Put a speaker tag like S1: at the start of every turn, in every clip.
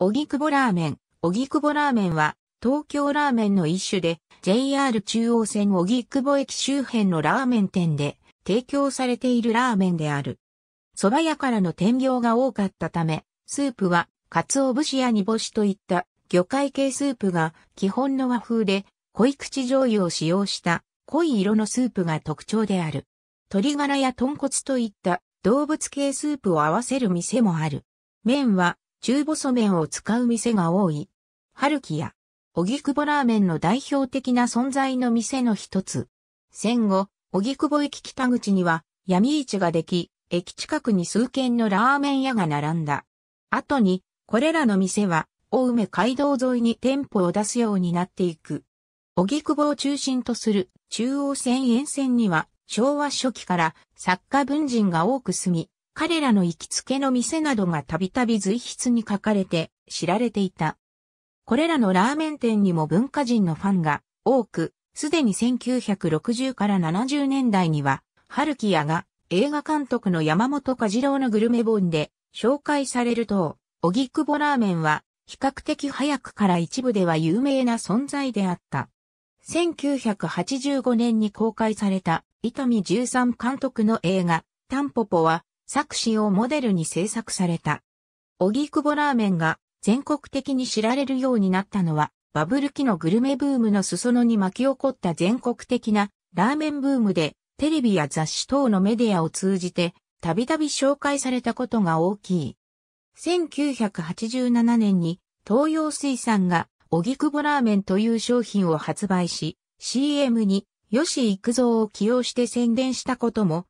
S1: おぎくぼラーメン。おぎくぼラーメンは、東京ラーメンの一種で、JR 中央線おぎくぼ駅周辺のラーメン店で、提供されているラーメンである。蕎麦屋からの転業が多かったため、スープは、鰹節や煮干しといった魚介系スープが基本の和風で、濃い口醤油を使用した濃い色のスープが特徴である。鶏ガラや豚骨といった動物系スープを合わせる店もある。麺は中細麺を使う店が多い。春木や、荻窪ラーメンの代表的な存在の店の一つ。戦後、荻窪駅北口には闇市ができ、駅近くに数軒のラーメン屋が並んだ。後に、これらの店は、大梅街道沿いに店舗を出すようになっていく。荻窪を中心とする中央線沿線には、昭和初期から作家文人が多く住み、彼らの行きつけの店などがたびたび随筆に書かれて知られていた。これらのラーメン店にも文化人のファンが多く、すでに1960から70年代には、春木屋が映画監督の山本和次郎のグルメ本で紹介されると、おぎくぼラーメンは比較的早くから一部では有名な存在であった。1985年に公開された伊丹13監督の映画、タンポポは作詞をモデルに制作された。おぎくぼラーメンが全国的に知られるようになったのは、バブル期のグルメブームの裾野に巻き起こった全国的なラーメンブームで、テレビや雑誌等のメディアを通じて、たびたび紹介されたことが大きい。1987年に東洋水産がおぎくぼラーメンという商品を発売し、CM に吉幾三を起用して宣伝したことも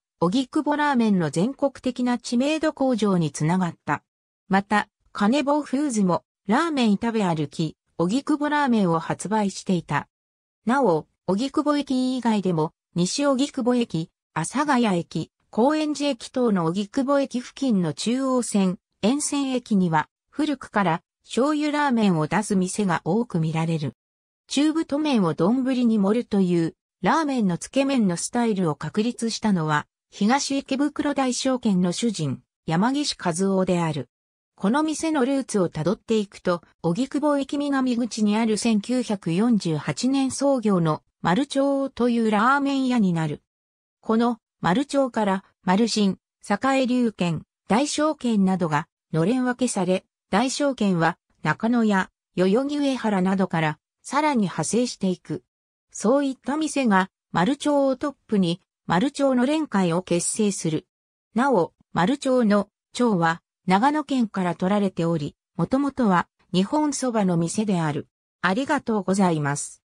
S1: くぼラーメンの全国的な知名度向上につながった。また、金棒フーズも、ラーメン食べ歩き、くぼラーメンを発売していた。なお、くぼ駅以外でも、西くぼ駅、阿佐ヶ谷駅、高円寺駅等のくぼ駅付近の中央線、沿線駅には、古くから醤油ラーメンを出す店が多く見られる。中太麺を丼に盛るという、ラーメンのつけ麺のスタイルを確立したのは、東池袋大証券の主人、山岸和夫である。この店のルーツをたどっていくと、荻窪駅南口にある1948年創業の丸町というラーメン屋になる。この丸町から丸新、栄龍券、大証券などがのれん分けされ、大証券は中野や代々木上原などからさらに派生していく。そういった店が丸町をトップに丸町の連会を結成する。なお、丸町の蝶は長野県から取られており、もともとは日本そばの店である。ありがとうございます。